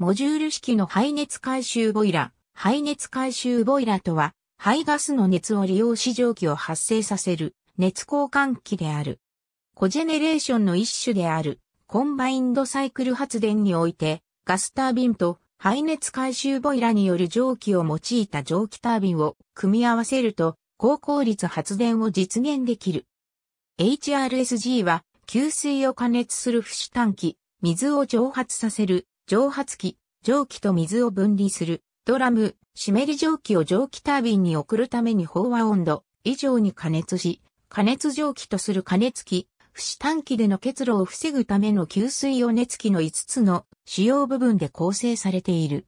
モジュール式の排熱回収ボイラ、排熱回収ボイラとは、排ガスの熱を利用し蒸気を発生させる熱交換器である。コジェネレーションの一種である、コンバインドサイクル発電において、ガスタービンと排熱回収ボイラによる蒸気を用いた蒸気タービンを組み合わせると、高効率発電を実現できる。HRSG は、給水を加熱する不死炭機、水を蒸発させる蒸発器、蒸気と水を分離する、ドラム、湿り蒸気を蒸気タービンに送るために飽和温度以上に加熱し、加熱蒸気とする加熱器、不死短期での結露を防ぐための給水用熱器の5つの主要部分で構成されている。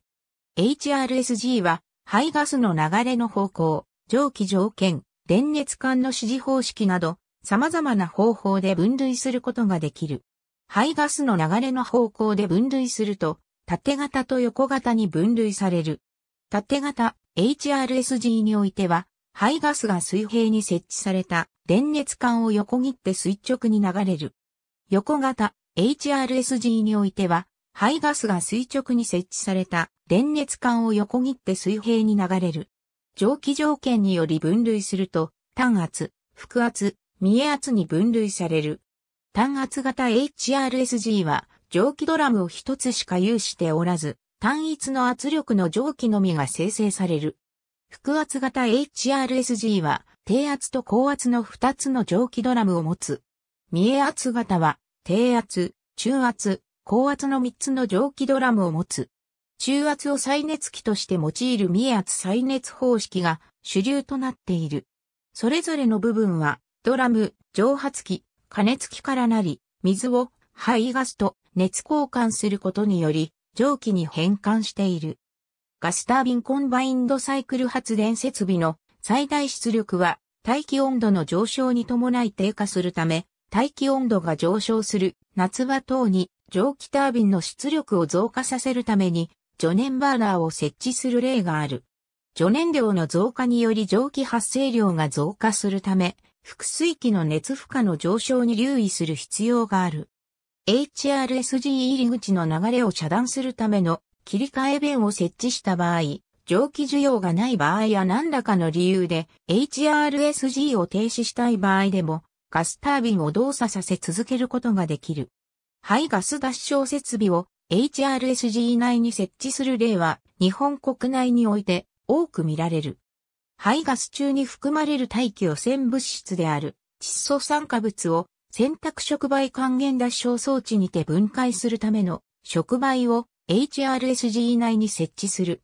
HRSG は排ガスの流れの方向、蒸気条件、電熱管の指示方式など様々な方法で分類することができる。排ガスの流れの方向で分類すると、縦型と横型に分類される。縦型 HRSG においては、排ガスが水平に設置された電熱管を横切って垂直に流れる。横型 HRSG においては、排ガスが垂直に設置された電熱管を横切って水平に流れる。蒸気条件により分類すると、単圧、腹圧、見え圧に分類される。単圧型 HRSG は蒸気ドラムを一つしか有しておらず、単一の圧力の蒸気のみが生成される。腹圧型 HRSG は低圧と高圧の二つの蒸気ドラムを持つ。見え圧型は低圧、中圧、高圧の三つの蒸気ドラムを持つ。中圧を再熱器として用いる見え圧再熱方式が主流となっている。それぞれの部分はドラム、蒸発器、加熱器からなり、水を排ガスと熱交換することにより、蒸気に変換している。ガスタービンコンバインドサイクル発電設備の最大出力は大気温度の上昇に伴い低下するため、大気温度が上昇する夏場等に蒸気タービンの出力を増加させるために除燃バーナーを設置する例がある。除燃量の増加により蒸気発生量が増加するため、腹水器の熱負荷の上昇に留意する必要がある。HRSG 入り口の流れを遮断するための切り替え弁を設置した場合、蒸気需要がない場合や何らかの理由で HRSG を停止したい場合でもガスタービンを動作させ続けることができる。排ガス脱消設備を HRSG 内に設置する例は日本国内において多く見られる。排ガス中に含まれる大気汚染物質である窒素酸化物を選択触媒還元脱消装置にて分解するための触媒を HRSG 内に設置する。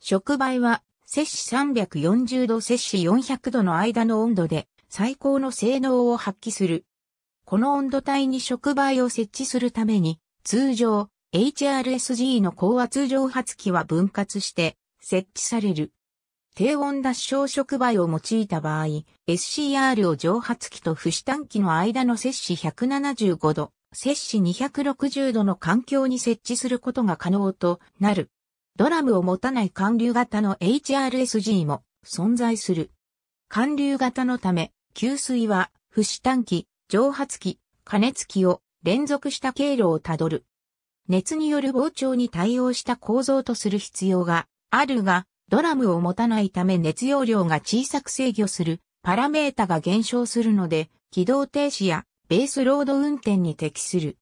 触媒は摂氏340度摂氏400度の間の温度で最高の性能を発揮する。この温度帯に触媒を設置するために通常 HRSG の高圧蒸発器は分割して設置される。低温脱小触媒を用いた場合、SCR を蒸発器と不死炭器の間の摂氏175度、摂氏260度の環境に設置することが可能となる。ドラムを持たない寒流型の HRSG も存在する。寒流型のため、給水は不死炭器、蒸発器、加熱器を連続した経路をたどる。熱による膨張に対応した構造とする必要があるが、ドラムを持たないため熱容量が小さく制御するパラメータが減少するので、軌道停止やベースロード運転に適する。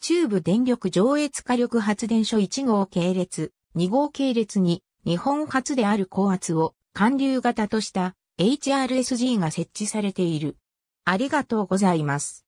中部電力上越火力発電所1号系列、2号系列に日本初である高圧を管流型とした HRSG が設置されている。ありがとうございます。